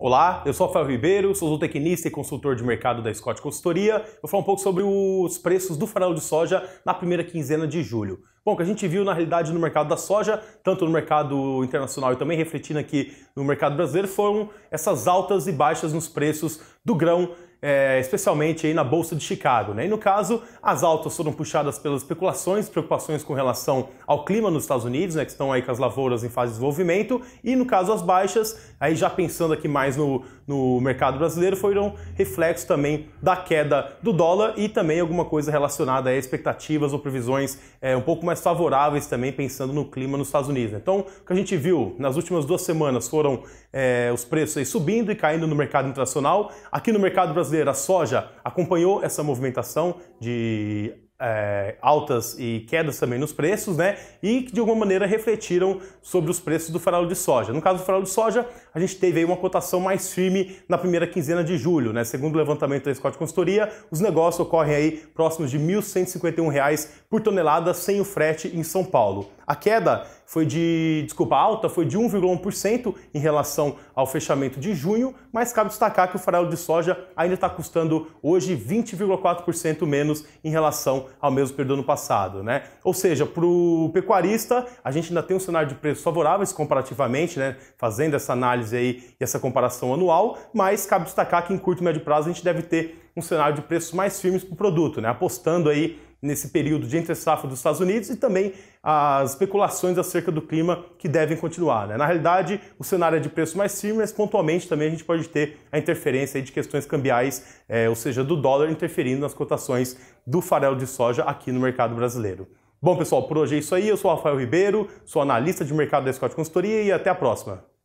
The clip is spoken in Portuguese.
Olá, eu sou Rafael Ribeiro, sou zootecnista e consultor de mercado da Scott Consultoria. Vou falar um pouco sobre os preços do farelo de soja na primeira quinzena de julho. Bom, o que a gente viu na realidade no mercado da soja, tanto no mercado internacional e também refletindo aqui no mercado brasileiro, foram essas altas e baixas nos preços do grão é, especialmente aí na Bolsa de Chicago. Né? E no caso, as altas foram puxadas pelas especulações, preocupações com relação ao clima nos Estados Unidos, né, que estão aí com as lavouras em fase de desenvolvimento, e no caso as baixas, aí já pensando aqui mais no, no mercado brasileiro, foram reflexo também da queda do dólar e também alguma coisa relacionada a expectativas ou previsões é, um pouco mais favoráveis também, pensando no clima nos Estados Unidos. Né? Então, o que a gente viu nas últimas duas semanas foram é, os preços subindo e caindo no mercado internacional. Aqui no mercado brasileiro, brasileira, a soja, acompanhou essa movimentação de é, altas e quedas também nos preços, né? E que de alguma maneira refletiram sobre os preços do farol de soja. No caso do farol de soja, a gente teve aí uma cotação mais firme na primeira quinzena de julho, né? Segundo o levantamento da Scott Consultoria, os negócios ocorrem aí próximos de R$ 1.151 por tonelada sem o frete em São Paulo. A queda foi de, desculpa, alta foi de 1,1% em relação ao fechamento de junho, mas cabe destacar que o farelo de soja ainda está custando hoje 20,4% menos em relação ao mesmo período do ano passado, né? Ou seja, para o pecuarista, a gente ainda tem um cenário de preços favoráveis comparativamente, né? Fazendo essa análise aí e essa comparação anual, mas cabe destacar que em curto e médio prazo a gente deve ter um cenário de preços mais firmes para o produto, né? Apostando aí nesse período de entre safra dos Estados Unidos e também as especulações acerca do clima que devem continuar. Né? Na realidade, o cenário é de preço mais firme, mas pontualmente também a gente pode ter a interferência de questões cambiais, é, ou seja, do dólar interferindo nas cotações do farelo de soja aqui no mercado brasileiro. Bom, pessoal, por hoje é isso aí. Eu sou Rafael Ribeiro, sou analista de mercado da Scott Consultoria e até a próxima.